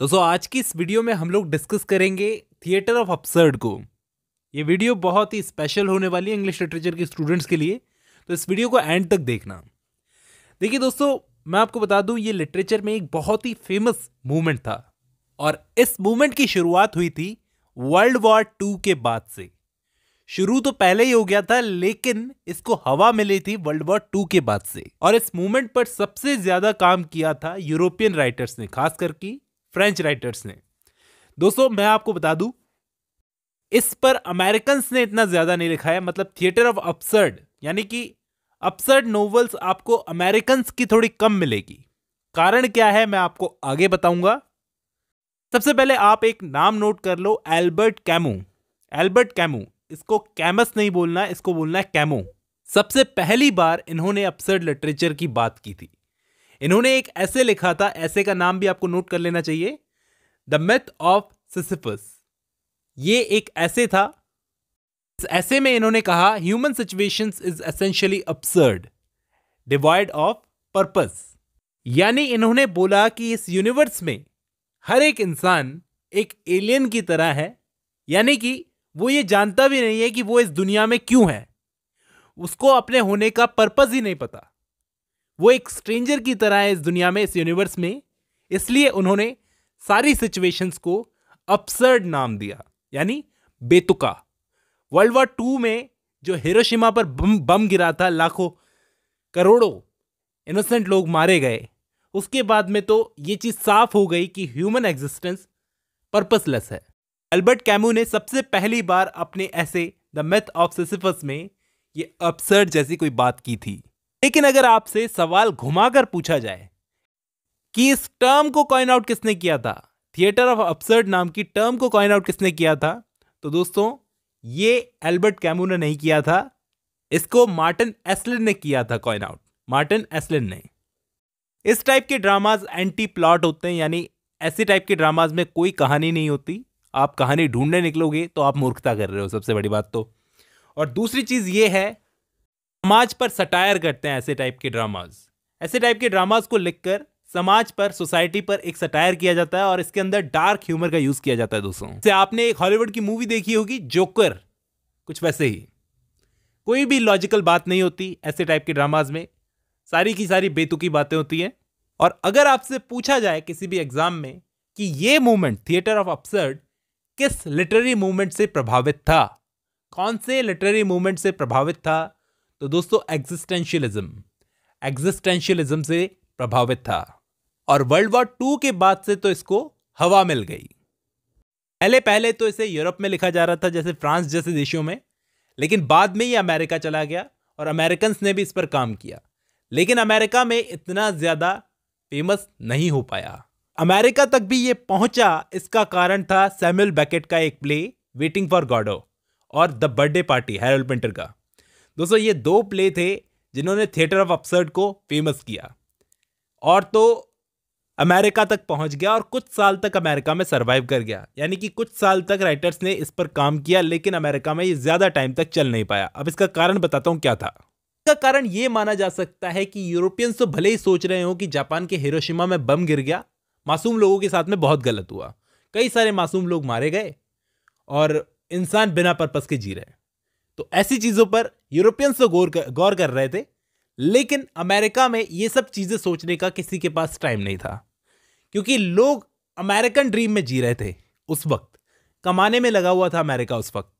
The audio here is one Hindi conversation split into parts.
दोस्तों आज की इस वीडियो में हम लोग डिस्कस करेंगे थिएटर ऑफ अपसर्ड को ये वीडियो बहुत ही स्पेशल होने वाली है इंग्लिश लिटरेचर के स्टूडेंट्स के लिए तो इस वीडियो को एंड तक देखना देखिए दोस्तों मैं आपको बता दूं ये लिटरेचर में एक बहुत ही फेमस मूवमेंट था और इस मूवमेंट की शुरुआत हुई थी वर्ल्ड वॉर टू के बाद से शुरू तो पहले ही हो गया था लेकिन इसको हवा मिली थी वर्ल्ड वॉर टू के बाद से और इस मूवमेंट पर सबसे ज्यादा काम किया था यूरोपियन राइटर्स ने खास करके फ्रेंच राइटर्स ने दोस्तों मैं आपको बता दूं इस पर अमेरिकन ने इतना ज्यादा नहीं लिखा है मतलब थिएटर ऑफ अपसर्ड यानी कि अपसर्ड नोवेल्स आपको अमेरिकन की थोड़ी कम मिलेगी कारण क्या है मैं आपको आगे बताऊंगा सबसे पहले आप एक नाम नोट कर लो एल्बर्ट कैमू एल्बर्ट कैमू इसको कैमस नहीं बोलना इसको बोलना है कैमो सबसे पहली बार इन्होंने अपसर्ड लिटरेचर की बात की थी इन्होंने एक ऐसे लिखा था ऐसे का नाम भी आपको नोट कर लेना चाहिए द मिथ ऑफ सिसिपस ये एक ऐसे था ऐसे में इन्होंने कहा human situation is essentially absurd devoid of purpose यानी इन्होंने बोला कि इस यूनिवर्स में हर एक इंसान एक एलियन की तरह है यानी कि वो ये जानता भी नहीं है कि वो इस दुनिया में क्यों है उसको अपने होने का पर्पज ही नहीं पता वो एक स्ट्रेंजर की तरह है इस दुनिया में इस यूनिवर्स में इसलिए उन्होंने सारी सिचुएशंस को अपसर्ड नाम दिया यानी बेतुका वर्ल्ड वॉर टू में जो हिरोशिमा पर बम बम गिरा था लाखों करोड़ों इनोसेंट लोग मारे गए उसके बाद में तो ये चीज़ साफ हो गई कि ह्यूमन एग्जिस्टेंस पर्पसलेस है अल्बर्ट कैमू ने सबसे पहली बार अपने ऐसे द मेथ ऑफ सिसिफस में ये अपसर्ड जैसी कोई बात की थी लेकिन अगर आपसे सवाल घुमाकर पूछा जाए कि इस टर्म को कॉइन आउट किसने किया था थिएटर ऑफ अपसर्ड नाम की टर्म को कॉइन आउट किसने किया था तो दोस्तों ये एल्बर्ट कैमू ने नहीं किया था इसको मार्टिन एसलिन ने किया था कॉइन आउट मार्टिन एसलिन ने इस टाइप के ड्रामाज एंटी प्लॉट होते हैं यानी ऐसे टाइप के ड्रामाज में कोई कहानी नहीं होती आप कहानी ढूंढने निकलोगे तो आप मूर्खता कर रहे हो सबसे बड़ी बात तो और दूसरी चीज़ ये है समाज पर सटायर करते हैं ऐसे टाइप के ड्रामाज ऐसे टाइप के ड्रामाज को लिखकर समाज पर सोसाइटी पर एक सटायर किया जाता है और इसके अंदर डार्क ह्यूमर का यूज किया जाता है दोस्तों से आपने एक हॉलीवुड की मूवी देखी होगी जोकर कुछ वैसे ही कोई भी लॉजिकल बात नहीं होती ऐसे टाइप के ड्रामाज में सारी की सारी बेतुकी बातें होती हैं और अगर आपसे पूछा जाए किसी भी एग्जाम में कि ये मूवमेंट थिएटर ऑफ अपसर्ड किस लिटरेरी मूवमेंट से प्रभावित था कौन से लिटरेरी मूवमेंट से प्रभावित था तो दोस्तों एग्जिस्टेंशियलिज्म एग्जिस्टेंशियलिज्म से प्रभावित था और वर्ल्ड वॉर टू के बाद से तो इसको हवा मिल गई पहले पहले तो इसे यूरोप में लिखा जा रहा था जैसे फ्रांस जैसे देशों में लेकिन बाद में ही अमेरिका चला गया और अमेरिकन ने भी इस पर काम किया लेकिन अमेरिका में इतना ज़्यादा फेमस नहीं हो पाया अमेरिका तक भी ये पहुंचा इसका कारण था सैमुअल बैकेट का एक प्ले वेटिंग फॉर गॉडो और the birthday party Harold Pinter का दोस्तों ये दो प्ले थे जिन्होंने थिएटर ऑफ अपसर्ड को फेमस किया और तो अमेरिका तक पहुंच गया और कुछ साल तक अमेरिका में सरवाइव कर गया यानी कि कुछ साल तक राइटर्स ने इस पर काम किया लेकिन अमेरिका में ये ज़्यादा टाइम तक चल नहीं पाया अब इसका कारण बताता हूँ क्या था इसका कारण ये माना जा सकता है कि यूरोपियंस तो भले ही सोच रहे हो कि जापान के हिरोशिमा में बम गिर गया मासूम लोगों के साथ में बहुत गलत हुआ कई सारे मासूम लोग मारे गए और इंसान बिना पर्पज़ के जी रहे तो ऐसी चीज़ों पर यूरोपियंस तो गौर कर, गौर कर रहे थे लेकिन अमेरिका में ये सब चीज़ें सोचने का किसी के पास टाइम नहीं था क्योंकि लोग अमेरिकन ड्रीम में जी रहे थे उस वक्त कमाने में लगा हुआ था अमेरिका उस वक्त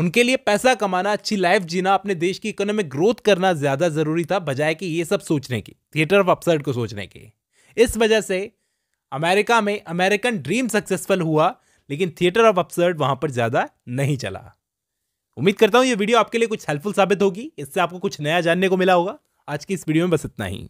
उनके लिए पैसा कमाना अच्छी लाइफ जीना अपने देश की इकोनॉमिक ग्रोथ करना ज़्यादा ज़रूरी था बजाय कि ये सब सोचने की थिएटर ऑफ अपसर्ड को सोचने की इस वजह से अमेरिका में अमेरिकन ड्रीम सक्सेसफुल हुआ लेकिन थिएटर ऑफ अपसर्ड वहां पर ज़्यादा नहीं चला उम्मीद करता हूं ये वीडियो आपके लिए कुछ हेल्पफुल साबित होगी इससे आपको कुछ नया जानने को मिला होगा आज की इस वीडियो में बस इतना ही